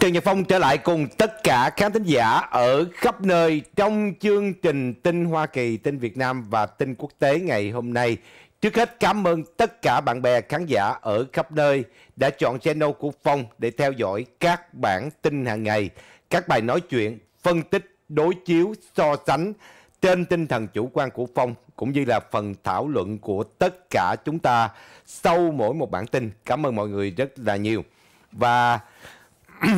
Trần Nhật Phong trở lại cùng tất cả khán thính giả ở khắp nơi trong chương trình tin Hoa Kỳ, tin Việt Nam và tin quốc tế ngày hôm nay. Trước hết cảm ơn tất cả bạn bè khán giả ở khắp nơi đã chọn channel của Phong để theo dõi các bản tin hàng ngày, các bài nói chuyện, phân tích, đối chiếu, so sánh trên tinh thần chủ quan của Phong cũng như là phần thảo luận của tất cả chúng ta sau mỗi một bản tin. Cảm ơn mọi người rất là nhiều. Và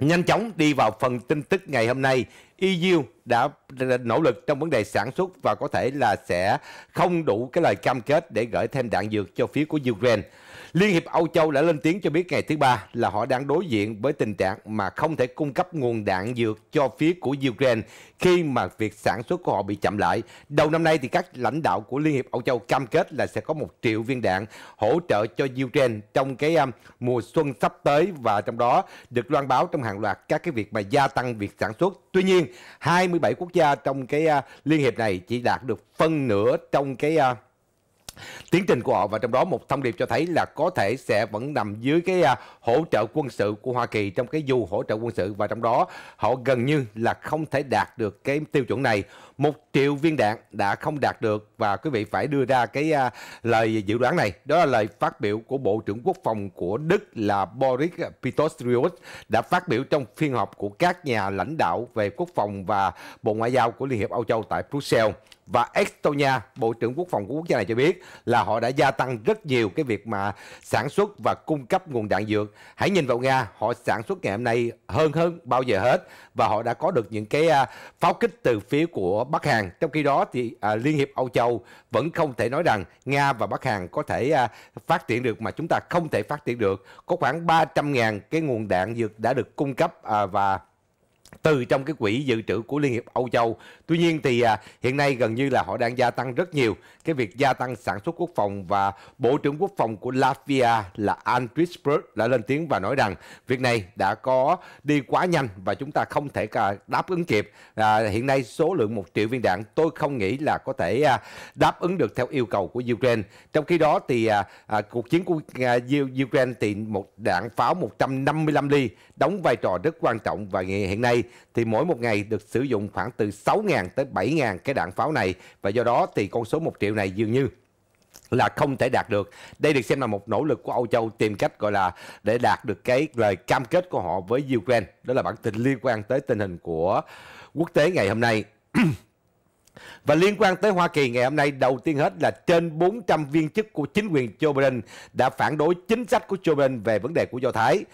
Nhanh chóng đi vào phần tin tức ngày hôm nay, EU đã nỗ lực trong vấn đề sản xuất và có thể là sẽ không đủ cái lời cam kết để gửi thêm đạn dược cho phía của Ukraine. Liên hiệp Âu Châu đã lên tiếng cho biết ngày thứ Ba là họ đang đối diện với tình trạng mà không thể cung cấp nguồn đạn dược cho phía của Ukraine khi mà việc sản xuất của họ bị chậm lại. Đầu năm nay thì các lãnh đạo của Liên hiệp Âu Châu cam kết là sẽ có một triệu viên đạn hỗ trợ cho Ukraine trong cái um, mùa xuân sắp tới và trong đó được loan báo trong hàng loạt các cái việc mà gia tăng việc sản xuất. Tuy nhiên, 27 quốc gia trong cái uh, liên hiệp này chỉ đạt được phân nửa trong cái uh, tiến trình của họ và trong đó một thông điệp cho thấy là có thể sẽ vẫn nằm dưới cái à, hỗ trợ quân sự của Hoa Kỳ trong cái dù hỗ trợ quân sự và trong đó họ gần như là không thể đạt được cái tiêu chuẩn này một triệu viên đạn đã không đạt được và quý vị phải đưa ra cái à, lời dự đoán này đó là lời phát biểu của Bộ trưởng Quốc phòng của Đức là Boris Pistorius đã phát biểu trong phiên họp của các nhà lãnh đạo về quốc phòng và Bộ Ngoại giao của Liên hiệp Âu Châu tại Brussels và Estonia, Bộ trưởng Quốc phòng của quốc gia này cho biết là họ đã gia tăng rất nhiều cái việc mà sản xuất và cung cấp nguồn đạn dược. Hãy nhìn vào Nga, họ sản xuất ngày hôm nay hơn hơn bao giờ hết và họ đã có được những cái à, pháo kích từ phía của Bắc Hàn. Trong khi đó thì à, Liên hiệp Âu Châu vẫn không thể nói rằng Nga và Bắc Hàn có thể à, phát triển được mà chúng ta không thể phát triển được. Có khoảng 300.000 cái nguồn đạn dược đã được cung cấp à, và từ trong cái quỹ dự trữ của Liên hiệp Âu Châu. Tuy nhiên thì à, hiện nay gần như là họ đang gia tăng rất nhiều cái việc gia tăng sản xuất quốc phòng và Bộ trưởng Quốc phòng của Latvia là Andris Bird đã lên tiếng và nói rằng việc này đã có đi quá nhanh và chúng ta không thể đáp ứng kịp. À, hiện nay số lượng một triệu viên đạn tôi không nghĩ là có thể à, đáp ứng được theo yêu cầu của Ukraine. Trong khi đó thì à, à, cuộc chiến của à, Ukraine thì một đạn pháo 155 ly đóng vai trò rất quan trọng và hiện nay nay thì mỗi một ngày được sử dụng khoảng từ 6.000 tới 7.000 cái đạn pháo này và do đó thì con số 1 triệu này dường như là không thể đạt được. Đây được xem là một nỗ lực của Âu Châu tìm cách gọi là để đạt được cái lời cam kết của họ với Ukraine. Đó là bản tin liên quan tới tình hình của quốc tế ngày hôm nay. Và liên quan tới Hoa Kỳ ngày hôm nay, đầu tiên hết là trên 400 viên chức của chính quyền Joe Biden đã phản đối chính sách của Joe Biden về vấn đề của Do Thái.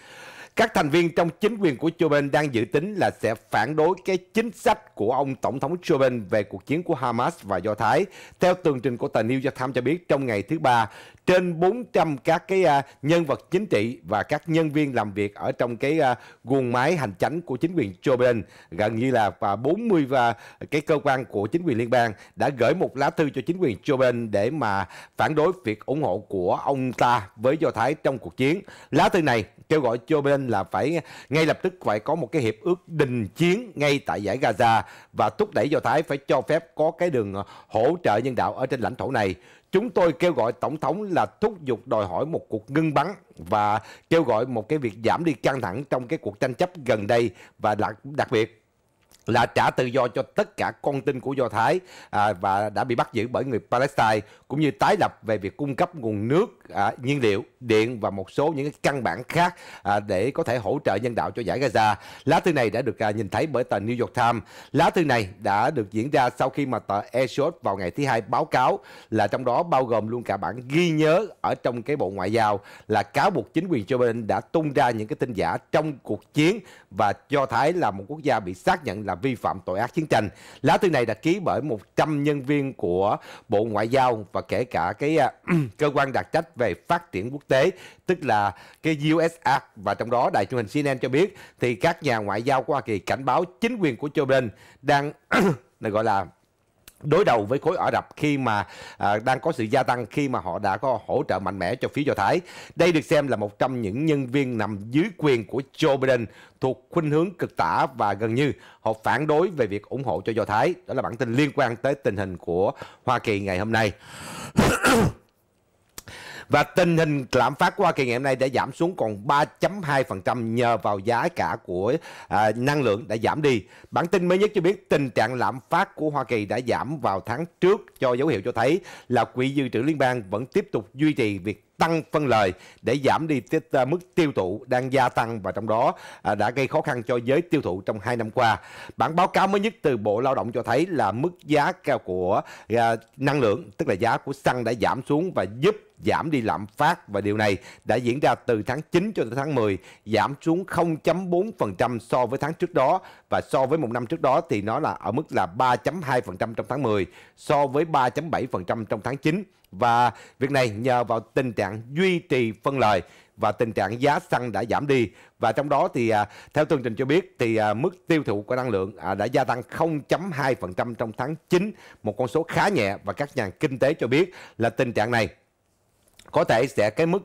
Các thành viên trong chính quyền của Joe Biden đang dự tính là sẽ phản đối cái chính sách của ông Tổng thống Joe Biden về cuộc chiến của Hamas và Do Thái. Theo tường trình của tờ New York Times cho biết, trong ngày thứ Ba, trên 400 các cái à, nhân vật chính trị và các nhân viên làm việc ở trong cái à, guồng máy hành chánh của chính quyền Joe Biden, gần như là 40 và à, cái cơ quan của chính quyền liên bang đã gửi một lá thư cho chính quyền Joe Biden để mà phản đối việc ủng hộ của ông ta với Do Thái trong cuộc chiến. Lá thư này kêu gọi Joe Biden là phải ngay lập tức phải có một cái hiệp ước đình chiến ngay tại giải Gaza và thúc đẩy Do Thái phải cho phép có cái đường ờ, hỗ trợ nhân đạo ở trên lãnh thổ này. Chúng tôi kêu gọi Tổng thống là thúc giục đòi hỏi một cuộc ngưng bắn và kêu gọi một cái việc giảm đi căng thẳng trong cái cuộc tranh chấp gần đây và đặc, đặc biệt là trả tự do cho tất cả con tin của Do Thái à, và đã bị bắt giữ bởi người Palestine cũng như tái lập về việc cung cấp nguồn nước, à, nhiên liệu, điện và một số những cái căn bản khác à, để có thể hỗ trợ nhân đạo cho giải Gaza. Lá thư này đã được à, nhìn thấy bởi tờ New York Times. Lá thư này đã được diễn ra sau khi mà tờ Axios vào ngày thứ hai báo cáo là trong đó bao gồm luôn cả bản ghi nhớ ở trong cái bộ ngoại giao là cáo buộc chính quyền Joe Biden đã tung ra những cái tin giả trong cuộc chiến và Do Thái là một quốc gia bị xác nhận là vi phạm tội ác chiến tranh. Lá thư này đã ký bởi 100 nhân viên của Bộ Ngoại giao và kể cả cái uh, cơ quan đặc trách về phát triển quốc tế, tức là cái USA và trong đó đài truyền hình CNN cho biết thì các nhà ngoại giao của Hoa Kỳ cảnh báo chính quyền của Joe Biden đang gọi là đối đầu với khối Ả Rập khi mà à, đang có sự gia tăng khi mà họ đã có hỗ trợ mạnh mẽ cho phía Do Thái. Đây được xem là một trong những nhân viên nằm dưới quyền của Joe Biden thuộc khuynh hướng cực tả và gần như họ phản đối về việc ủng hộ cho Do Thái. Đó là bản tin liên quan tới tình hình của Hoa Kỳ ngày hôm nay. Và tình hình lạm phát của Hoa Kỳ ngày hôm nay đã giảm xuống còn 3.2% nhờ vào giá cả của à, năng lượng đã giảm đi. Bản tin mới nhất cho biết tình trạng lạm phát của Hoa Kỳ đã giảm vào tháng trước cho dấu hiệu cho thấy là quỹ dự trữ liên bang vẫn tiếp tục duy trì việc tăng phân lời để giảm đi mức tiêu thụ đang gia tăng và trong đó à, đã gây khó khăn cho giới tiêu thụ trong 2 năm qua. Bản báo cáo mới nhất từ Bộ Lao động cho thấy là mức giá cao của à, năng lượng, tức là giá của xăng đã giảm xuống và giúp giảm đi lạm phát và điều này đã diễn ra từ tháng 9 cho tới tháng 10 giảm xuống 0.4% so với tháng trước đó và so với một năm trước đó thì nó là ở mức là 3.2% trong tháng 10 so với 3.7% trong tháng 9 và việc này nhờ vào tình trạng duy trì phân lời và tình trạng giá xăng đã giảm đi và trong đó thì à, theo tường trình cho biết thì à, mức tiêu thụ của năng lượng à, đã gia tăng 0.2% trong tháng 9, một con số khá nhẹ và các nhà kinh tế cho biết là tình trạng này có thể sẽ cái mức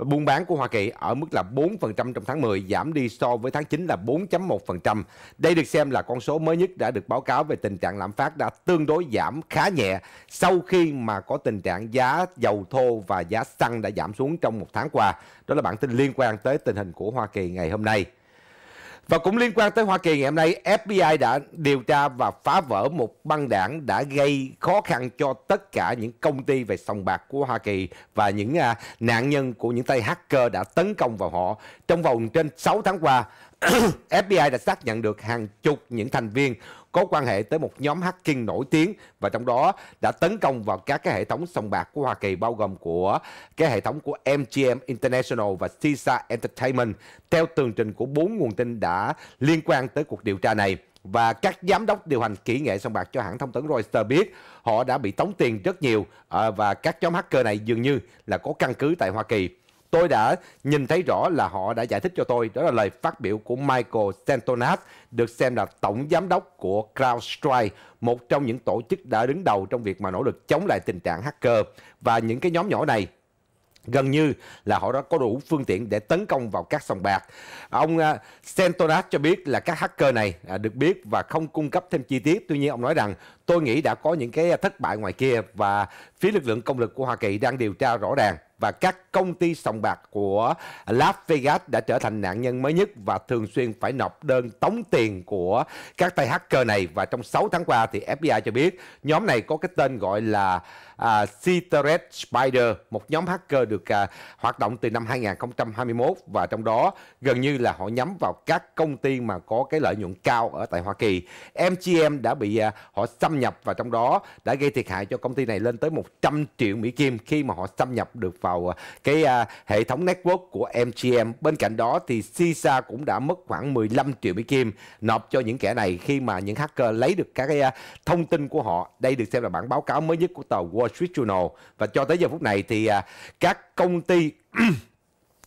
uh, buôn bán của Hoa Kỳ ở mức là 4% trong tháng 10 giảm đi so với tháng 9 là 4.1%. Đây được xem là con số mới nhất đã được báo cáo về tình trạng lạm phát đã tương đối giảm khá nhẹ sau khi mà có tình trạng giá dầu thô và giá xăng đã giảm xuống trong một tháng qua. Đó là bản tin liên quan tới tình hình của Hoa Kỳ ngày hôm nay. Và cũng liên quan tới Hoa Kỳ ngày hôm nay, FBI đã điều tra và phá vỡ một băng đảng đã gây khó khăn cho tất cả những công ty về sòng bạc của Hoa Kỳ và những à, nạn nhân của những tay hacker đã tấn công vào họ. Trong vòng trên 6 tháng qua, FBI đã xác nhận được hàng chục những thành viên có quan hệ tới một nhóm hacking nổi tiếng và trong đó đã tấn công vào các cái hệ thống sòng bạc của Hoa Kỳ bao gồm của cái hệ thống của MGM International và Caesar Entertainment theo tường trình của bốn nguồn tin đã liên quan tới cuộc điều tra này và các giám đốc điều hành kỹ nghệ sòng bạc cho hãng thông tấn Reuters biết họ đã bị tống tiền rất nhiều à, và các nhóm hacker này dường như là có căn cứ tại Hoa Kỳ. Tôi đã nhìn thấy rõ là họ đã giải thích cho tôi. Đó là lời phát biểu của Michael Santonas, được xem là tổng giám đốc của CrowdStrike, một trong những tổ chức đã đứng đầu trong việc mà nỗ lực chống lại tình trạng hacker. Và những cái nhóm nhỏ này gần như là họ đã có đủ phương tiện để tấn công vào các sòng bạc. Ông Sentonas à, cho biết là các hacker này à, được biết và không cung cấp thêm chi tiết. Tuy nhiên ông nói rằng tôi nghĩ đã có những cái thất bại ngoài kia và phía lực lượng công lực của Hoa Kỳ đang điều tra rõ ràng và các công ty sòng bạc của Las Vegas đã trở thành nạn nhân mới nhất và thường xuyên phải nộp đơn tống tiền của các tay hacker này và trong 6 tháng qua thì FBI cho biết nhóm này có cái tên gọi là à, Spider, một nhóm hacker được à, hoạt động từ năm 2021 và trong đó gần như là họ nhắm vào các công ty mà có cái lợi nhuận cao ở tại Hoa Kỳ. MGM đã bị à, họ xâm nhập và trong đó đã gây thiệt hại cho công ty này lên tới 100 triệu Mỹ Kim khi mà họ xâm nhập được vào à, cái à, hệ thống network của MGM. Bên cạnh đó thì CISA cũng đã mất khoảng 15 triệu Mỹ Kim nộp cho những kẻ này khi mà những hacker lấy được các cái à, thông tin của họ. Đây được xem là bản báo cáo mới nhất của tờ Wall Street Journal và cho tới giờ phút này thì à, các công ty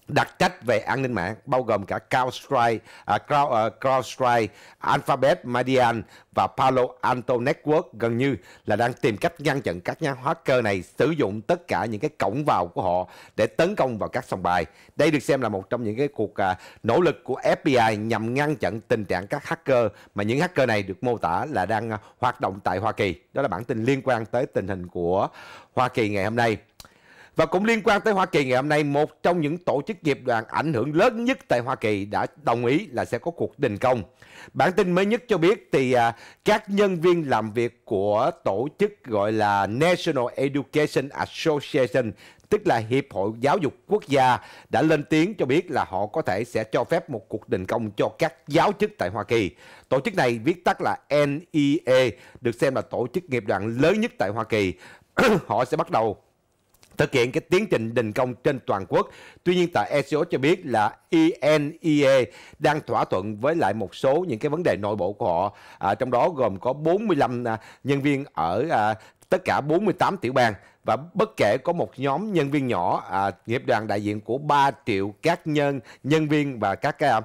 đặc trách về an ninh mạng bao gồm cả CrowdStrike, uh, Crowd, uh, CrowdStrike, Alphabet, Median và Palo Alto Network gần như là đang tìm cách ngăn chặn các nhà hacker này sử dụng tất cả những cái cổng vào của họ để tấn công vào các sòng bài. Đây được xem là một trong những cái cuộc uh, nỗ lực của FBI nhằm ngăn chặn tình trạng các hacker mà những hacker này được mô tả là đang uh, hoạt động tại Hoa Kỳ. Đó là bản tin liên quan tới tình hình của Hoa Kỳ ngày hôm nay. Và cũng liên quan tới Hoa Kỳ ngày hôm nay, một trong những tổ chức nghiệp đoàn ảnh hưởng lớn nhất tại Hoa Kỳ đã đồng ý là sẽ có cuộc đình công. Bản tin mới nhất cho biết thì à, các nhân viên làm việc của tổ chức gọi là National Education Association, tức là Hiệp hội Giáo dục Quốc gia, đã lên tiếng cho biết là họ có thể sẽ cho phép một cuộc đình công cho các giáo chức tại Hoa Kỳ. Tổ chức này viết tắt là NEA, được xem là tổ chức nghiệp đoàn lớn nhất tại Hoa Kỳ. họ sẽ bắt đầu thực hiện cái tiến trình đình công trên toàn quốc. Tuy nhiên tại ECO cho biết là ENIA e đang thỏa thuận với lại một số những cái vấn đề nội bộ của họ, à, trong đó gồm có 45 à, nhân viên ở à, tất cả 48 tiểu bang và bất kể có một nhóm nhân viên nhỏ à, nghiệp đoàn đại diện của 3 triệu các nhân nhân viên và các cái à,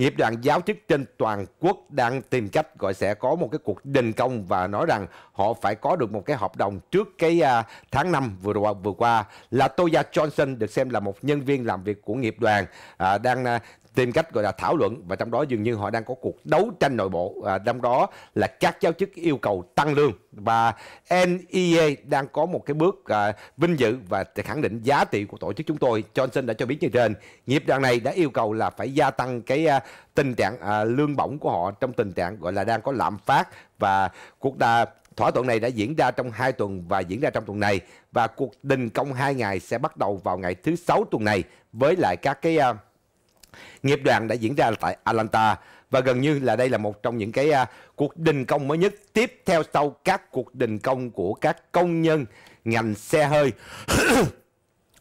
nghiệp đoàn giáo chức trên toàn quốc đang tìm cách gọi sẽ có một cái cuộc đình công và nói rằng họ phải có được một cái hợp đồng trước cái uh, tháng 5 vừa qua vừa qua là Toya Johnson được xem là một nhân viên làm việc của nghiệp đoàn uh, đang uh, tìm cách gọi là thảo luận và trong đó dường như họ đang có cuộc đấu tranh nội bộ à, trong đó là các giáo chức yêu cầu tăng lương và NEA đang có một cái bước à, vinh dự và khẳng định giá trị của tổ chức chúng tôi Johnson đã cho biết như trên nghiệp đoàn này đã yêu cầu là phải gia tăng cái à, tình trạng à, lương bổng của họ trong tình trạng gọi là đang có lạm phát và cuộc đà Thỏa thuận này đã diễn ra trong hai tuần và diễn ra trong tuần này và cuộc đình công hai ngày sẽ bắt đầu vào ngày thứ sáu tuần này với lại các cái uh, Nghiệp đoàn đã diễn ra tại Atlanta và gần như là đây là một trong những cái uh, cuộc đình công mới nhất tiếp theo sau các cuộc đình công của các công nhân ngành xe hơi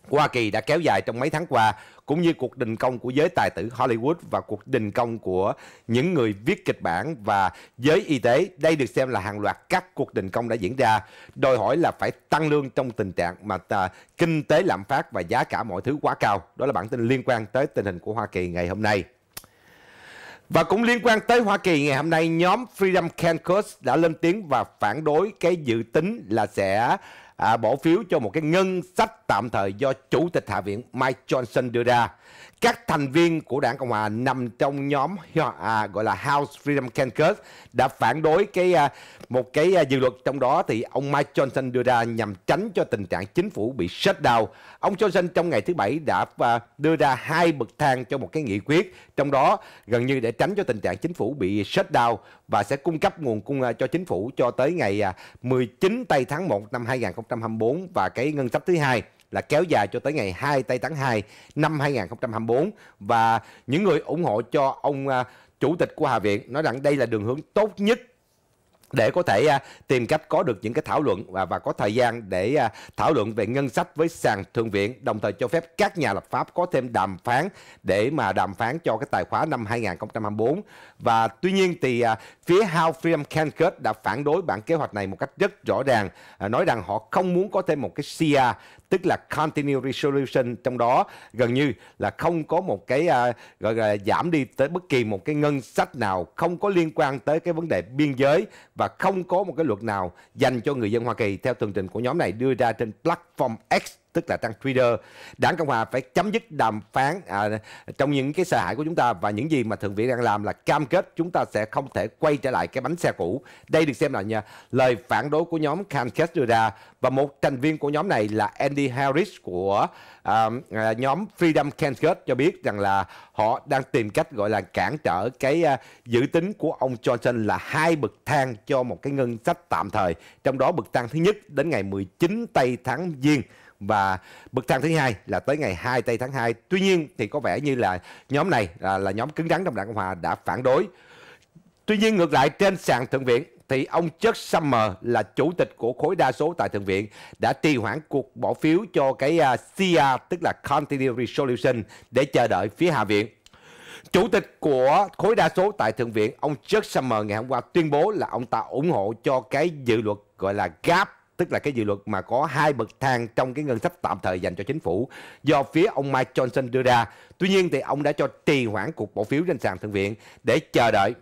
Hoa Kỳ đã kéo dài trong mấy tháng qua cũng như cuộc đình công của giới tài tử Hollywood và cuộc đình công của những người viết kịch bản và giới y tế. Đây được xem là hàng loạt các cuộc đình công đã diễn ra, đòi hỏi là phải tăng lương trong tình trạng mà ta, à, kinh tế lạm phát và giá cả mọi thứ quá cao. Đó là bản tin liên quan tới tình hình của Hoa Kỳ ngày hôm nay. Và cũng liên quan tới Hoa Kỳ ngày hôm nay, nhóm Freedom Caucus đã lên tiếng và phản đối cái dự tính là sẽ à, bỏ phiếu cho một cái ngân sách tạm thời do Chủ tịch Hạ viện Mike Johnson đưa ra. Các thành viên của đảng Cộng hòa nằm trong nhóm à, gọi là House Freedom Caucus đã phản đối cái à, một cái à, dự luật trong đó thì ông Mike Johnson đưa ra nhằm tránh cho tình trạng chính phủ bị shut down Ông Johnson trong ngày thứ Bảy đã à, đưa ra hai bậc thang cho một cái nghị quyết, trong đó gần như để tránh cho tình trạng chính phủ bị shutdown và sẽ cung cấp nguồn cung à, cho chính phủ cho tới ngày 19 à, tây tháng 1 năm 2024 và cái ngân sách thứ hai là kéo dài cho tới ngày 2 tây tháng 2 năm 2024 và những người ủng hộ cho ông chủ tịch của Hạ viện nói rằng đây là đường hướng tốt nhất để có thể à, tìm cách có được những cái thảo luận và và có thời gian để à, thảo luận về ngân sách với sàn thượng viện đồng thời cho phép các nhà lập pháp có thêm đàm phán để mà đàm phán cho cái tài khóa năm 2024 và tuy nhiên thì à, phía House Freedom Caucus đã phản đối bản kế hoạch này một cách rất rõ ràng à, nói rằng họ không muốn có thêm một cái CIA e tức là Continuing Resolution trong đó gần như là không có một cái à, gọi là giảm đi tới bất kỳ một cái ngân sách nào không có liên quan tới cái vấn đề biên giới và không có một cái luật nào dành cho người dân Hoa Kỳ theo tường trình của nhóm này đưa ra trên platform X tức là trang Twitter. Đảng Cộng hòa phải chấm dứt đàm phán à, trong những cái sợ hãi của chúng ta và những gì mà thượng viện đang làm là cam kết chúng ta sẽ không thể quay trở lại cái bánh xe cũ. Đây được xem là nhà lời phản đối của nhóm Kankes đưa ra và một thành viên của nhóm này là Andy Harris của à, à nhóm Freedom Kankes cho biết rằng là họ đang tìm cách gọi là cản trở cái à, dự tính của ông Johnson là hai bậc thang cho một cái ngân sách tạm thời. Trong đó bậc thang thứ nhất đến ngày 19 tây tháng Giêng và bậc thang thứ hai là tới ngày 2 tây tháng 2 tuy nhiên thì có vẻ như là nhóm này là, là nhóm cứng rắn trong đảng cộng hòa đã phản đối tuy nhiên ngược lại trên sàn thượng viện thì ông Chuck Summer là chủ tịch của khối đa số tại Thượng viện đã trì hoãn cuộc bỏ phiếu cho cái uh, à, CIA tức là Continuing Resolution để chờ đợi phía Hạ viện. Chủ tịch của khối đa số tại Thượng viện ông Chuck Summer ngày hôm qua tuyên bố là ông ta ủng hộ cho cái dự luật gọi là GAP tức là cái dự luật mà có hai bậc thang trong cái ngân sách tạm thời dành cho chính phủ do phía ông Mike Johnson đưa ra. Tuy nhiên thì ông đã cho trì hoãn cuộc bỏ phiếu trên sàn thượng viện để chờ đợi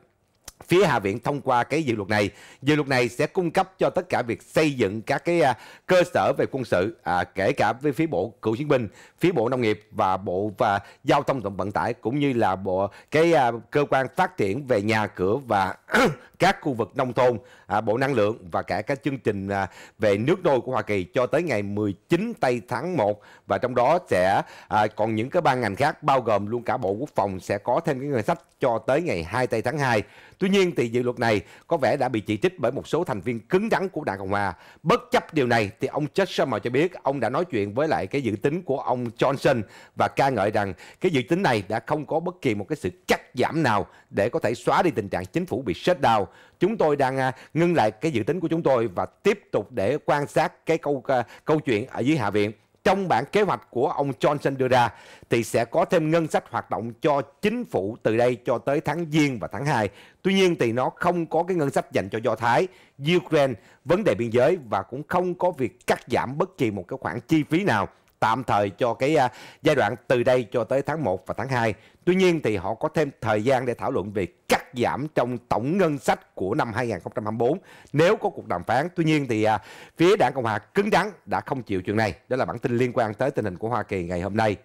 phía Hạ viện thông qua cái dự luật này. Dự luật này sẽ cung cấp cho tất cả việc xây dựng các cái à, cơ sở về quân sự, à, kể cả với phía bộ cựu chiến binh, phía bộ nông nghiệp và bộ và giao thông tổng vận tải cũng như là bộ cái à, cơ quan phát triển về nhà cửa và các khu vực nông thôn, à, bộ năng lượng và cả các chương trình à, về nước đôi của Hoa Kỳ cho tới ngày 19 tây tháng 1 và trong đó sẽ à, còn những cái ban ngành khác bao gồm luôn cả bộ quốc phòng sẽ có thêm cái ngân sách cho tới ngày 2 tây tháng 2. Tuy Tuy nhiên thì dự luật này có vẻ đã bị chỉ trích bởi một số thành viên cứng rắn của Đảng Cộng Hòa. Bất chấp điều này thì ông Chuck Schumer cho biết ông đã nói chuyện với lại cái dự tính của ông Johnson và ca ngợi rằng cái dự tính này đã không có bất kỳ một cái sự cắt giảm nào để có thể xóa đi tình trạng chính phủ bị shutdown. Chúng tôi đang à, ngưng lại cái dự tính của chúng tôi và tiếp tục để quan sát cái câu à, câu chuyện ở dưới Hạ viện trong bản kế hoạch của ông Johnson đưa ra thì sẽ có thêm ngân sách hoạt động cho chính phủ từ đây cho tới tháng Giêng và tháng 2. Tuy nhiên thì nó không có cái ngân sách dành cho Do Thái, Ukraine, vấn đề biên giới và cũng không có việc cắt giảm bất kỳ một cái khoản chi phí nào tạm thời cho cái à, giai đoạn từ đây cho tới tháng 1 và tháng 2. Tuy nhiên thì họ có thêm thời gian để thảo luận về cắt giảm trong tổng ngân sách của năm 2024 nếu có cuộc đàm phán. Tuy nhiên thì à, phía đảng Cộng hòa cứng rắn đã không chịu chuyện này. Đó là bản tin liên quan tới tình hình của Hoa Kỳ ngày hôm nay.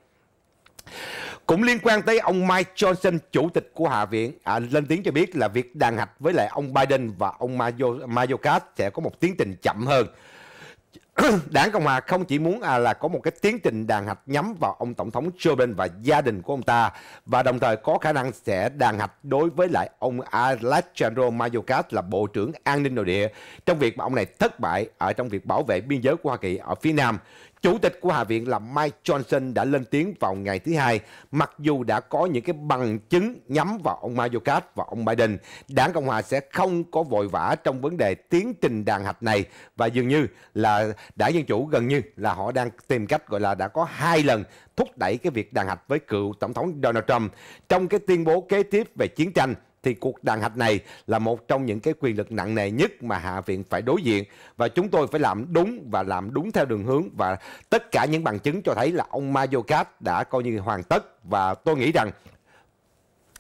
Cũng liên quan tới ông Mike Johnson, chủ tịch của Hạ viện, à, lên tiếng cho biết là việc đàn hạch với lại ông Biden và ông Mayorkas sẽ có một tiến trình chậm hơn. đảng Cộng hòa không chỉ muốn à, là có một cái tiến trình đàn hạch nhắm vào ông Tổng thống Joe Biden và gia đình của ông ta và đồng thời có khả năng sẽ đàn hạch đối với lại ông Alejandro Mayorkas là Bộ trưởng An ninh Nội địa trong việc mà ông này thất bại ở trong việc bảo vệ biên giới của Hoa Kỳ ở phía Nam. Chủ tịch của Hạ viện là Mike Johnson đã lên tiếng vào ngày thứ hai, mặc dù đã có những cái bằng chứng nhắm vào ông Mayorkas và ông Biden, đảng Cộng hòa sẽ không có vội vã trong vấn đề tiến trình đàn hạch này và dường như là đảng Dân Chủ gần như là họ đang tìm cách gọi là đã có hai lần thúc đẩy cái việc đàn hạch với cựu Tổng thống Donald Trump. Trong cái tuyên bố kế tiếp về chiến tranh, thì cuộc đàn hạch này là một trong những cái quyền lực nặng nề nhất mà Hạ viện phải đối diện và chúng tôi phải làm đúng và làm đúng theo đường hướng và tất cả những bằng chứng cho thấy là ông Mayokas đã coi như hoàn tất và tôi nghĩ rằng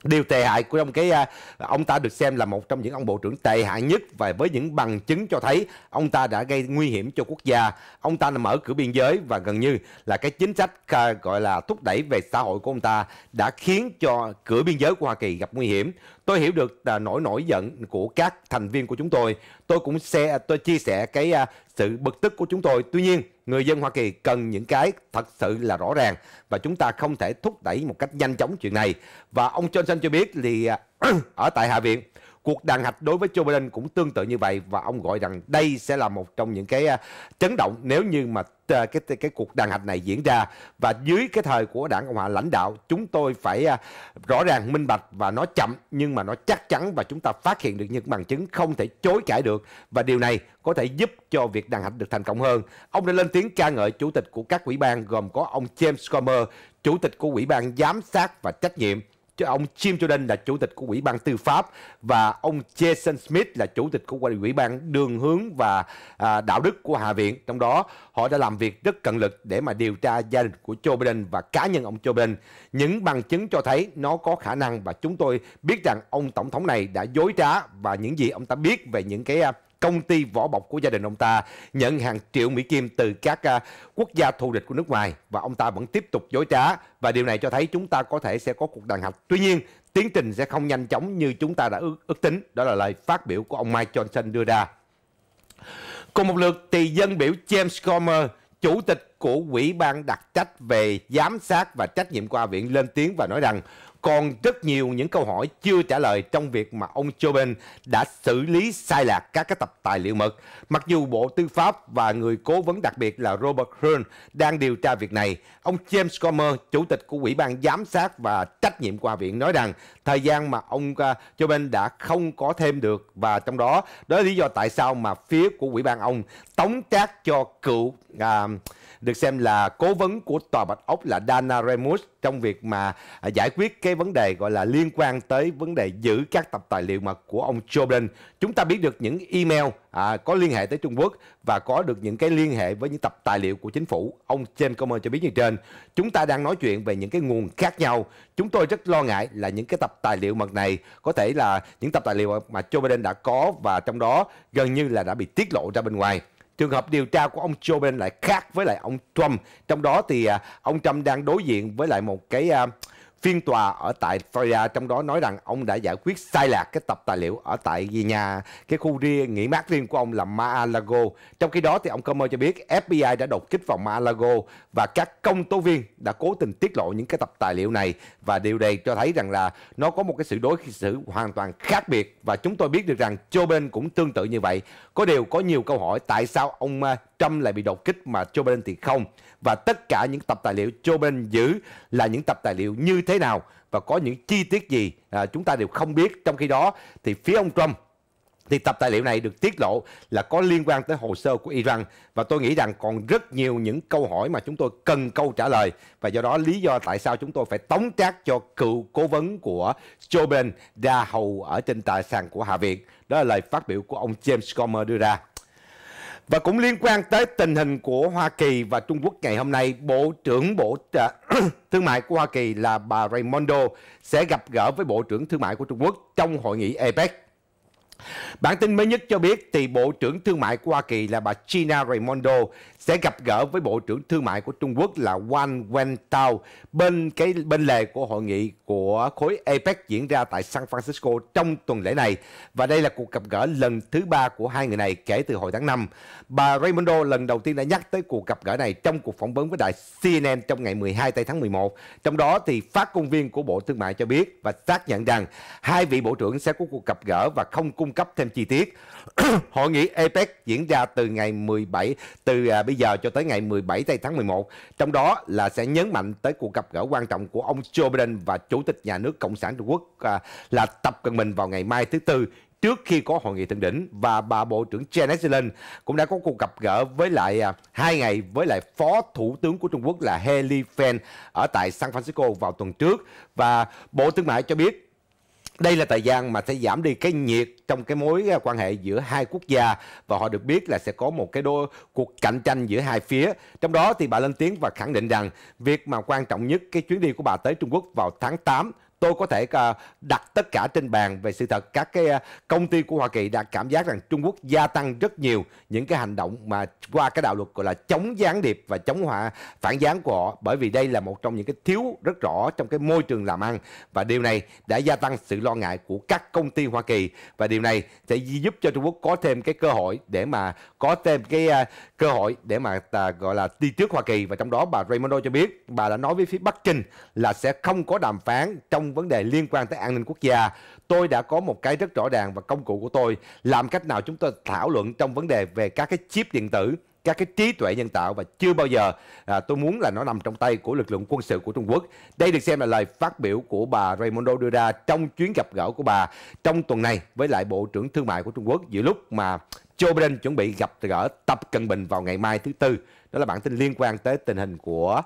điều tệ hại của ông cái à, ông ta được xem là một trong những ông bộ trưởng tệ hại nhất và với những bằng chứng cho thấy ông ta đã gây nguy hiểm cho quốc gia ông ta là mở cửa biên giới và gần như là cái chính sách à, gọi là thúc đẩy về xã hội của ông ta đã khiến cho cửa biên giới của Hoa Kỳ gặp nguy hiểm tôi hiểu được là nỗi nổi giận của các thành viên của chúng tôi. Tôi cũng sẽ à, tôi chia sẻ cái à, sự bực tức của chúng tôi. Tuy nhiên, người dân Hoa Kỳ cần những cái thật sự là rõ ràng và chúng ta không thể thúc đẩy một cách nhanh chóng chuyện này. Và ông Johnson cho biết thì à, ở tại Hạ viện Cuộc đàn hạch đối với Joe Biden cũng tương tự như vậy và ông gọi rằng đây sẽ là một trong những cái à, chấn động nếu như mà à, cái cái, cuộc đàn hạch này diễn ra và dưới cái thời của Đảng Cộng hòa lãnh đạo chúng tôi phải à, rõ ràng minh bạch và nó chậm nhưng mà nó chắc chắn và chúng ta phát hiện được những bằng chứng không thể chối cãi được và điều này có thể giúp cho việc đàn hạch được thành công hơn. Ông đã lên tiếng ca ngợi chủ tịch của các ủy ban gồm có ông James Comer, chủ tịch của ủy ban giám sát và trách nhiệm cho ông Jim Jordan là chủ tịch của Ủy ban Tư pháp và ông Jason Smith là chủ tịch của Ủy ban Đường hướng và à, đạo đức của Hạ viện. Trong đó, họ đã làm việc rất cận lực để mà điều tra gia đình của Joe Biden và cá nhân ông Joe Biden. Những bằng chứng cho thấy nó có khả năng và chúng tôi biết rằng ông tổng thống này đã dối trá và những gì ông ta biết về những cái à, công ty vỏ bọc của gia đình ông ta nhận hàng triệu Mỹ Kim từ các à, quốc gia thù địch của nước ngoài và ông ta vẫn tiếp tục dối trá và điều này cho thấy chúng ta có thể sẽ có cuộc đàn hạch. Tuy nhiên, tiến trình sẽ không nhanh chóng như chúng ta đã ước, ước tính. Đó là lời phát biểu của ông Mike Johnson đưa ra. Cùng một lượt thì dân biểu James Comer, chủ tịch của Ủy ban đặc trách về giám sát và trách nhiệm của viện lên tiếng và nói rằng còn rất nhiều những câu hỏi chưa trả lời trong việc mà ông Joe đã xử lý sai lạc các cái tập tài liệu mật. Mặc dù Bộ Tư pháp và người cố vấn đặc biệt là Robert Hearn đang điều tra việc này, ông James Comer, chủ tịch của Ủy ban Giám sát và Trách nhiệm qua viện nói rằng thời gian mà ông à, Joe đã không có thêm được và trong đó đó là lý do tại sao mà phía của Ủy ban ông tống trác cho cựu à, được xem là cố vấn của Tòa Bạch Ốc là Dana Remus trong việc mà à, giải quyết cái cái vấn đề gọi là liên quan tới vấn đề giữ các tập tài liệu mật của ông Joe Biden. Chúng ta biết được những email à, có liên hệ tới Trung Quốc và có được những cái liên hệ với những tập tài liệu của chính phủ. Ông James Comer cho biết như trên. Chúng ta đang nói chuyện về những cái nguồn khác nhau. Chúng tôi rất lo ngại là những cái tập tài liệu mật này có thể là những tập tài liệu mà Joe Biden đã có và trong đó gần như là đã bị tiết lộ ra bên ngoài trường hợp điều tra của ông Joe Biden lại khác với lại ông Trump. Trong đó thì à, ông Trump đang đối diện với lại một cái à, phiên tòa ở tại Florida trong đó nói rằng ông đã giải quyết sai lạc cái tập tài liệu ở tại nhà cái khu riêng nghỉ mát riêng của ông là Mar-a-Lago. Trong khi đó thì ông Comer cho biết FBI đã đột kích vào Mar-a-Lago và các công tố viên đã cố tình tiết lộ những cái tập tài liệu này và điều này cho thấy rằng là nó có một cái sự đối xử hoàn toàn khác biệt và chúng tôi biết được rằng Joe Biden cũng tương tự như vậy. Có điều có nhiều câu hỏi tại sao ông à, Trump lại bị đột kích mà Joe Biden thì không. Và tất cả những tập tài liệu Joe Biden giữ là những tập tài liệu như thế nào và có những chi tiết gì à, chúng ta đều không biết. Trong khi đó thì phía ông Trump thì tập tài liệu này được tiết lộ là có liên quan tới hồ sơ của Iran và tôi nghĩ rằng còn rất nhiều những câu hỏi mà chúng tôi cần câu trả lời và do đó lý do tại sao chúng tôi phải tống trác cho cựu cố vấn của Joe Biden ra hầu ở trên tài sản của Hạ viện. Đó là lời phát biểu của ông James Comer đưa ra. Và cũng liên quan tới tình hình của Hoa Kỳ và Trung Quốc ngày hôm nay, Bộ trưởng Bộ à, Thương mại của Hoa Kỳ là bà Raimondo sẽ gặp gỡ với Bộ trưởng Thương mại của Trung Quốc trong hội nghị APEC. Bản tin mới nhất cho biết thì Bộ trưởng Thương mại của Hoa Kỳ là bà Gina Raimondo sẽ gặp gỡ với Bộ trưởng Thương mại của Trung Quốc là Wang Wentao bên cái bên lề của hội nghị của khối APEC diễn ra tại San Francisco trong tuần lễ này và đây là cuộc gặp gỡ lần thứ ba của hai người này kể từ hồi tháng 5. Bà Raimondo lần đầu tiên đã nhắc tới cuộc gặp gỡ này trong cuộc phỏng vấn với đài CNN trong ngày 12 tây tháng 11. Trong đó thì phát công viên của Bộ Thương mại cho biết và xác nhận rằng hai vị bộ trưởng sẽ có cuộc gặp gỡ và không cung cung cấp thêm chi tiết. Hội nghị APEC diễn ra từ ngày 17 từ à, bây giờ cho tới ngày 17 tháng 11. Trong đó là sẽ nhấn mạnh tới cuộc gặp gỡ quan trọng của ông Joe Biden và Chủ tịch nhà nước Cộng sản Trung Quốc à, là Tập Cận Bình vào ngày mai thứ tư trước khi có hội nghị thượng đỉnh và bà Bộ trưởng Janet Yellen cũng đã có cuộc gặp gỡ với lại à, hai ngày với lại Phó Thủ tướng của Trung Quốc là He Li Fan ở tại San Francisco vào tuần trước và Bộ Thương mại cho biết đây là thời gian mà sẽ giảm đi cái nhiệt trong cái mối à, quan hệ giữa hai quốc gia và họ được biết là sẽ có một cái đôi cuộc cạnh tranh giữa hai phía. Trong đó thì bà lên tiếng và khẳng định rằng việc mà quan trọng nhất cái chuyến đi của bà tới Trung Quốc vào tháng 8 tôi có thể à, đặt tất cả trên bàn về sự thật các cái à, công ty của Hoa Kỳ đã cảm giác rằng Trung Quốc gia tăng rất nhiều những cái hành động mà qua cái đạo luật gọi là chống gián điệp và chống họa phản gián của họ bởi vì đây là một trong những cái thiếu rất rõ trong cái môi trường làm ăn và điều này đã gia tăng sự lo ngại của các công ty Hoa Kỳ và điều này sẽ giúp cho Trung Quốc có thêm cái cơ hội để mà có thêm cái à, cơ hội để mà uh, gọi là đi trước Hoa Kỳ và trong đó bà Raymondo cho biết bà đã nói với phía Bắc Kinh là sẽ không có đàm phán trong vấn đề liên quan tới an ninh quốc gia. Tôi đã có một cái rất rõ ràng và công cụ của tôi làm cách nào chúng tôi thảo luận trong vấn đề về các cái chip điện tử các cái trí tuệ nhân tạo và chưa bao giờ à, tôi muốn là nó nằm trong tay của lực lượng quân sự của Trung Quốc. Đây được xem là lời phát biểu của bà Raimondo đưa ra trong chuyến gặp gỡ của bà trong tuần này với lại Bộ trưởng Thương mại của Trung Quốc giữa lúc mà Joe Biden chuẩn bị gặp gỡ Tập Cận Bình vào ngày mai thứ Tư. Đó là bản tin liên quan tới tình hình của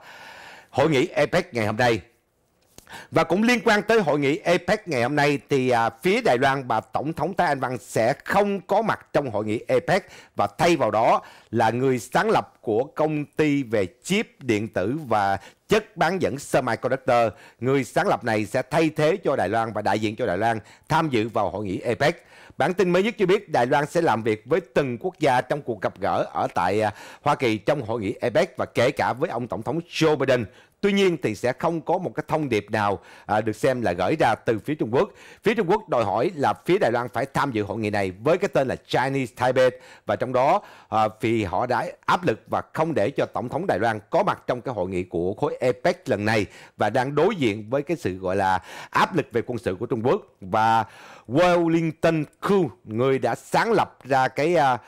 hội nghị APEC ngày hôm nay. Và cũng liên quan tới hội nghị APEC ngày hôm nay thì à, phía Đài Loan bà Tổng thống Thái Anh Văn sẽ không có mặt trong hội nghị APEC và thay vào đó là người sáng lập của công ty về chip điện tử và chất bán dẫn semiconductor. Người sáng lập này sẽ thay thế cho Đài Loan và đại diện cho Đài Loan tham dự vào hội nghị APEC. Bản tin mới nhất cho biết Đài Loan sẽ làm việc với từng quốc gia trong cuộc gặp gỡ ở tại à, Hoa Kỳ trong hội nghị APEC và kể cả với ông Tổng thống Joe Biden Tuy nhiên thì sẽ không có một cái thông điệp nào à, được xem là gửi ra từ phía Trung Quốc. Phía Trung Quốc đòi hỏi là phía Đài Loan phải tham dự hội nghị này với cái tên là Chinese Taipei và trong đó à, vì họ đã áp lực và không để cho Tổng thống Đài Loan có mặt trong cái hội nghị của khối APEC lần này và đang đối diện với cái sự gọi là áp lực về quân sự của Trung Quốc và Wellington Khu người đã sáng lập ra cái uh,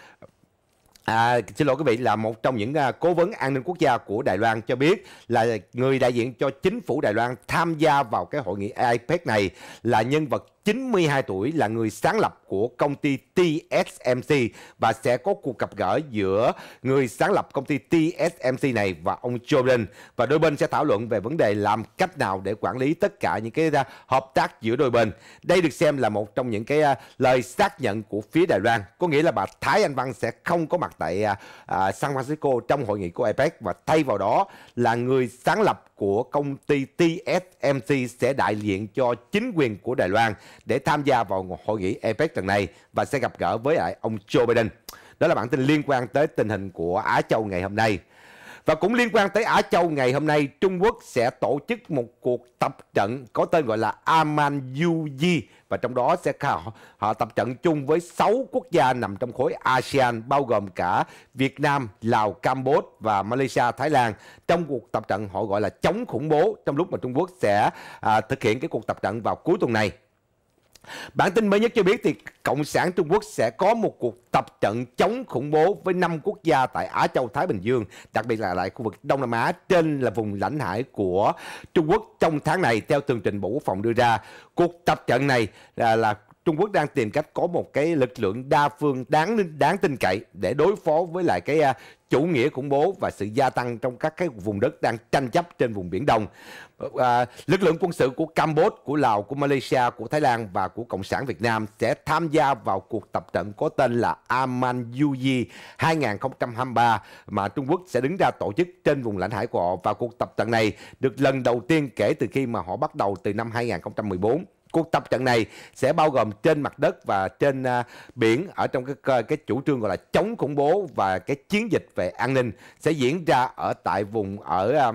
À, xin lỗi quý vị là một trong những à, cố vấn an ninh quốc gia của Đài Loan cho biết là người đại diện cho chính phủ Đài Loan tham gia vào cái hội nghị APEC này là nhân vật 92 tuổi là người sáng lập của công ty TSMC và sẽ có cuộc gặp gỡ giữa người sáng lập công ty TSMC này và ông Joe Biden và đôi bên sẽ thảo luận về vấn đề làm cách nào để quản lý tất cả những cái à, hợp tác giữa đôi bên. Đây được xem là một trong những cái à, lời xác nhận của phía Đài Loan, có nghĩa là bà Thái Anh Văn sẽ không có mặt tại à, San Francisco trong hội nghị của APEC và thay vào đó là người sáng lập của công ty TSMC sẽ đại diện cho chính quyền của Đài Loan để tham gia vào hội nghị APEC tuần này và sẽ gặp gỡ với lại ông Joe Biden. Đó là bản tin liên quan tới tình hình của Á Châu ngày hôm nay. Và cũng liên quan tới Á Châu ngày hôm nay, Trung Quốc sẽ tổ chức một cuộc tập trận có tên gọi là Aman Yuji và trong đó sẽ họ, họ tập trận chung với 6 quốc gia nằm trong khối ASEAN bao gồm cả Việt Nam, Lào, Campuchia và Malaysia, Thái Lan. Trong cuộc tập trận họ gọi là chống khủng bố trong lúc mà Trung Quốc sẽ à, thực hiện cái cuộc tập trận vào cuối tuần này Bản tin mới nhất cho biết thì Cộng sản Trung Quốc sẽ có một cuộc tập trận chống khủng bố với 5 quốc gia tại Á Châu Thái Bình Dương, đặc biệt là lại khu vực Đông Nam Á trên là vùng lãnh hải của Trung Quốc trong tháng này theo tường trình Bộ Quốc phòng đưa ra. Cuộc tập trận này là, là Trung Quốc đang tìm cách có một cái lực lượng đa phương đáng đáng tin cậy để đối phó với lại cái à, chủ nghĩa khủng bố và sự gia tăng trong các cái vùng đất đang tranh chấp trên vùng biển Đông. Ờ, à, lực lượng quân sự của Campuchia, của Lào, của Malaysia, của Thái Lan và của Cộng sản Việt Nam sẽ tham gia vào cuộc tập trận có tên là Amanjuji 2023 mà Trung Quốc sẽ đứng ra tổ chức trên vùng lãnh hải của họ và cuộc tập trận này được lần đầu tiên kể từ khi mà họ bắt đầu từ năm 2014 cuộc tập trận này sẽ bao gồm trên mặt đất và trên uh, biển ở trong cái cái chủ trương gọi là chống khủng bố và cái chiến dịch về an ninh sẽ diễn ra ở tại vùng ở uh,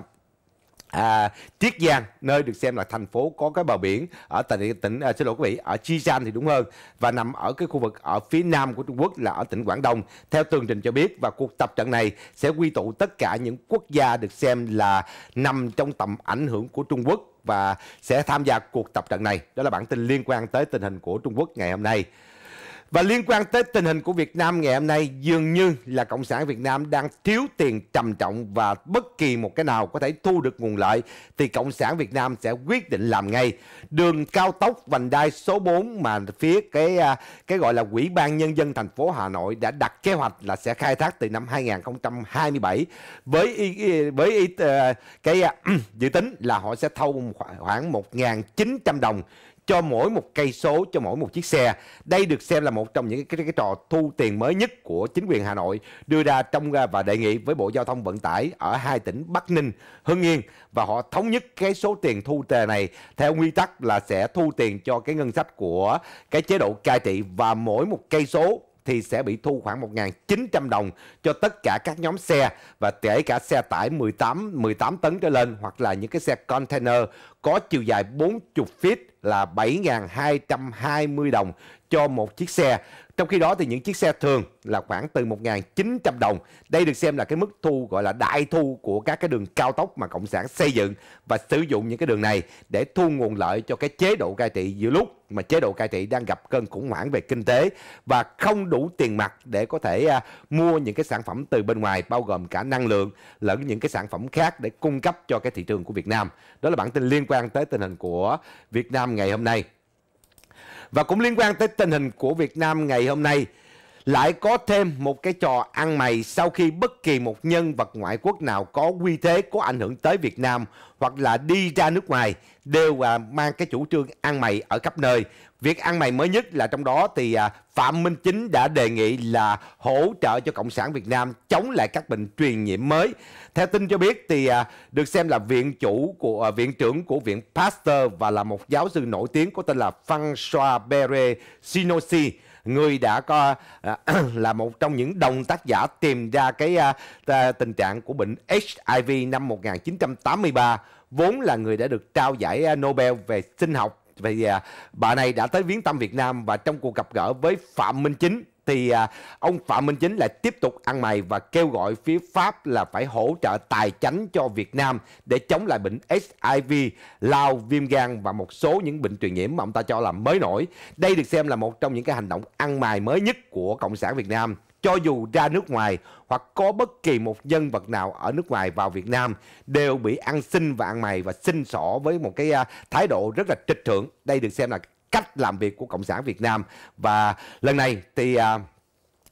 à, Triết Giang nơi được xem là thành phố có cái bờ biển ở tỉnh tỉnh à, xin lỗi quý vị ở Chiang thì đúng hơn và nằm ở cái khu vực ở phía nam của Trung Quốc là ở tỉnh Quảng Đông theo tường trình cho biết và cuộc tập trận này sẽ quy tụ tất cả những quốc gia được xem là nằm trong tầm ảnh hưởng của Trung Quốc và sẽ tham gia cuộc tập trận này. Đó là bản tin liên quan tới tình hình của Trung Quốc ngày hôm nay. Và liên quan tới tình hình của Việt Nam ngày hôm nay, dường như là Cộng sản Việt Nam đang thiếu tiền trầm trọng và bất kỳ một cái nào có thể thu được nguồn lợi thì Cộng sản Việt Nam sẽ quyết định làm ngay. Đường cao tốc vành đai số 4 mà phía cái à, cái gọi là Ủy ban Nhân dân thành phố Hà Nội đã đặt kế hoạch là sẽ khai thác từ năm 2027 với với ờ, cái à, dự tính là họ sẽ thâu khoảng 1.900 đồng cho mỗi một cây số cho mỗi một chiếc xe. Đây được xem là một trong những cái, cái, cái trò thu tiền mới nhất của chính quyền Hà Nội đưa ra trong và đề nghị với Bộ Giao thông Vận tải ở hai tỉnh Bắc Ninh, Hưng Yên và họ thống nhất cái số tiền thu tề này theo nguyên tắc là sẽ thu tiền cho cái ngân sách của cái chế độ cai trị và mỗi một cây số thì sẽ bị thu khoảng 1.900 đồng cho tất cả các nhóm xe và kể cả xe tải 18 18 tấn trở lên hoặc là những cái xe container có chiều dài 40 feet là 7.220 đồng cho một chiếc xe trong khi đó thì những chiếc xe thường là khoảng từ 1.900 đồng. Đây được xem là cái mức thu gọi là đại thu của các cái đường cao tốc mà Cộng sản xây dựng và sử dụng những cái đường này để thu nguồn lợi cho cái chế độ cai trị giữa lúc mà chế độ cai trị đang gặp cơn khủng hoảng về kinh tế và không đủ tiền mặt để có thể à, mua những cái sản phẩm từ bên ngoài bao gồm cả năng lượng lẫn những cái sản phẩm khác để cung cấp cho cái thị trường của Việt Nam. Đó là bản tin liên quan tới tình hình của Việt Nam ngày hôm nay. Và cũng liên quan tới tình hình của Việt Nam ngày hôm nay lại có thêm một cái trò ăn mày sau khi bất kỳ một nhân vật ngoại quốc nào có uy thế có ảnh hưởng tới Việt Nam hoặc là đi ra nước ngoài đều à, mang cái chủ trương ăn mày ở khắp nơi. Việc ăn mày mới nhất là trong đó thì à, Phạm Minh Chính đã đề nghị là hỗ trợ cho Cộng sản Việt Nam chống lại các bệnh truyền nhiễm mới. Theo tin cho biết thì à, được xem là viện chủ của à, viện trưởng của viện Pasteur và là một giáo sư nổi tiếng có tên là François Beret Sinosi người đã có à, là một trong những đồng tác giả tìm ra cái à, tình trạng của bệnh HIV năm 1983 vốn là người đã được trao giải à, Nobel về sinh học. Vậy bà này đã tới viếng thăm Việt Nam và trong cuộc gặp gỡ với Phạm Minh Chính thì à, ông Phạm Minh Chính lại tiếp tục ăn mày và kêu gọi phía Pháp là phải hỗ trợ tài chính cho Việt Nam để chống lại bệnh HIV, lao, viêm gan và một số những bệnh truyền nhiễm mà ông ta cho là mới nổi. Đây được xem là một trong những cái hành động ăn mày mới nhất của Cộng sản Việt Nam. Cho dù ra nước ngoài hoặc có bất kỳ một nhân vật nào ở nước ngoài vào Việt Nam đều bị ăn xin và ăn mày và xin xỏ với một cái à, thái độ rất là trịch thượng. Đây được xem là cách làm việc của Cộng sản Việt Nam và lần này thì à,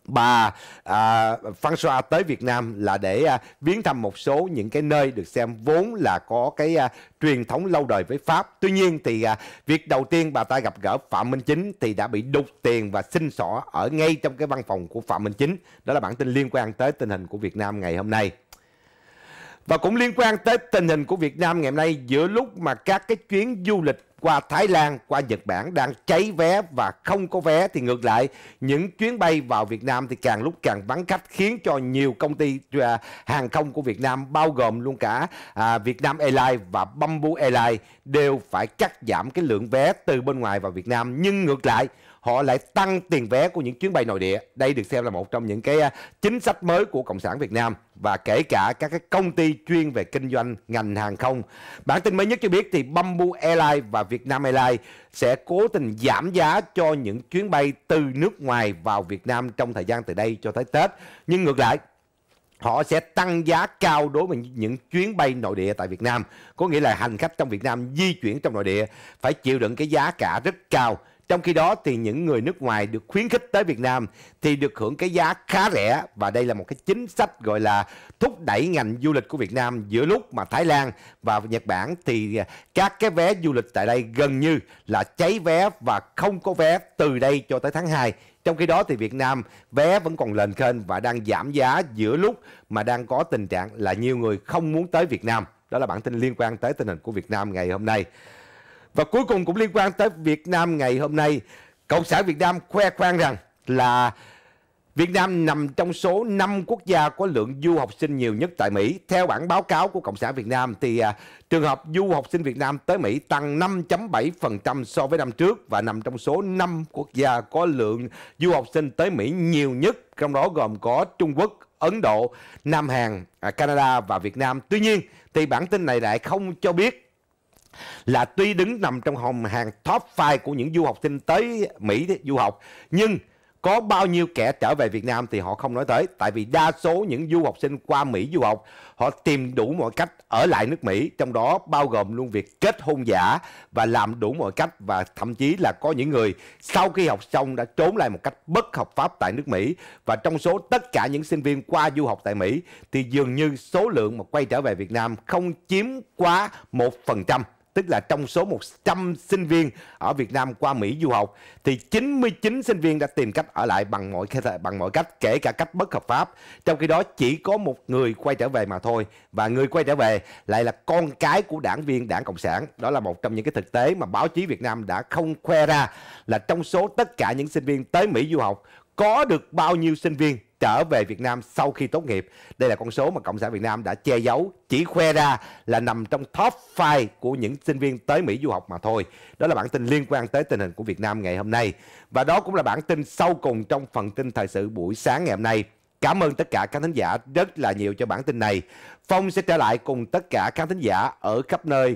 bà à, François tới Việt Nam là để à, viếng thăm một số những cái nơi được xem vốn là có cái à, truyền thống lâu đời với Pháp. Tuy nhiên thì à, việc đầu tiên bà ta gặp gỡ Phạm Minh Chính thì đã bị đục tiền và xin xỏ ở ngay trong cái văn phòng của Phạm Minh Chính. Đó là bản tin liên quan tới tình hình của Việt Nam ngày hôm nay. Và cũng liên quan tới tình hình của Việt Nam ngày hôm nay giữa lúc mà các cái chuyến du lịch qua Thái Lan, qua Nhật Bản đang cháy vé và không có vé thì ngược lại những chuyến bay vào Việt Nam thì càng lúc càng vắng khách khiến cho nhiều công ty à, hàng không của Việt Nam bao gồm luôn cả à, Việt Nam Airlines và Bamboo Airlines đều phải cắt giảm cái lượng vé từ bên ngoài vào Việt Nam nhưng ngược lại họ lại tăng tiền vé của những chuyến bay nội địa. Đây được xem là một trong những cái à, chính sách mới của Cộng sản Việt Nam và kể cả các cái công ty chuyên về kinh doanh ngành hàng không. Bản tin mới nhất cho biết thì Bamboo Airlines và Vietnam Airlines sẽ cố tình giảm giá cho những chuyến bay từ nước ngoài vào Việt Nam trong thời gian từ đây cho tới Tết. Nhưng ngược lại, họ sẽ tăng giá cao đối với những chuyến bay nội địa tại Việt Nam. Có nghĩa là hành khách trong Việt Nam di chuyển trong nội địa phải chịu đựng cái giá cả rất cao trong khi đó thì những người nước ngoài được khuyến khích tới Việt Nam thì được hưởng cái giá khá rẻ và đây là một cái chính sách gọi là thúc đẩy ngành du lịch của Việt Nam giữa lúc mà Thái Lan và Nhật Bản thì à, các cái vé du lịch tại đây gần như là cháy vé và không có vé từ đây cho tới tháng 2. Trong khi đó thì Việt Nam vé vẫn còn lên kênh và đang giảm giá giữa lúc mà đang có tình trạng là nhiều người không muốn tới Việt Nam. Đó là bản tin liên quan tới tình hình của Việt Nam ngày hôm nay. Và cuối cùng cũng liên quan tới Việt Nam ngày hôm nay. Cộng sản Việt Nam khoe khoang rằng là Việt Nam nằm trong số 5 quốc gia có lượng du học sinh nhiều nhất tại Mỹ. Theo bản báo cáo của Cộng sản Việt Nam thì à, trường hợp du học sinh Việt Nam tới Mỹ tăng 5.7% so với năm trước và nằm trong số 5 quốc gia có lượng du học sinh tới Mỹ nhiều nhất, trong đó gồm có Trung Quốc, Ấn Độ, Nam Hàn, à, Canada và Việt Nam. Tuy nhiên thì bản tin này lại không cho biết là tuy đứng nằm trong hồng hàng top 5 của những du học sinh tới Mỹ du học nhưng có bao nhiêu kẻ trở về Việt Nam thì họ không nói tới tại vì đa số những du học sinh qua Mỹ du học họ tìm đủ mọi cách ở lại nước Mỹ trong đó bao gồm luôn việc kết hôn giả và làm đủ mọi cách và thậm chí là có những người sau khi học xong đã trốn lại một cách bất hợp pháp tại nước Mỹ và trong số tất cả những sinh viên qua du học tại Mỹ thì dường như số lượng mà quay trở về Việt Nam không chiếm quá một phần trăm tức là trong số 100 sinh viên ở Việt Nam qua Mỹ du học thì 99 sinh viên đã tìm cách ở lại bằng mọi bằng mọi cách kể cả cách bất hợp pháp. Trong khi đó chỉ có một người quay trở về mà thôi và người quay trở về lại là con cái của đảng viên Đảng Cộng sản. Đó là một trong những cái thực tế mà báo chí Việt Nam đã không khoe ra là trong số tất cả những sinh viên tới Mỹ du học có được bao nhiêu sinh viên trở về Việt Nam sau khi tốt nghiệp. Đây là con số mà Cộng sản Việt Nam đã che giấu, chỉ khoe ra là nằm trong top 5 của những sinh viên tới Mỹ du học mà thôi. Đó là bản tin liên quan tới tình hình của Việt Nam ngày hôm nay. Và đó cũng là bản tin sau cùng trong phần tin thời sự buổi sáng ngày hôm nay. Cảm ơn tất cả các thính giả rất là nhiều cho bản tin này. Phong sẽ trở lại cùng tất cả các thính giả ở khắp nơi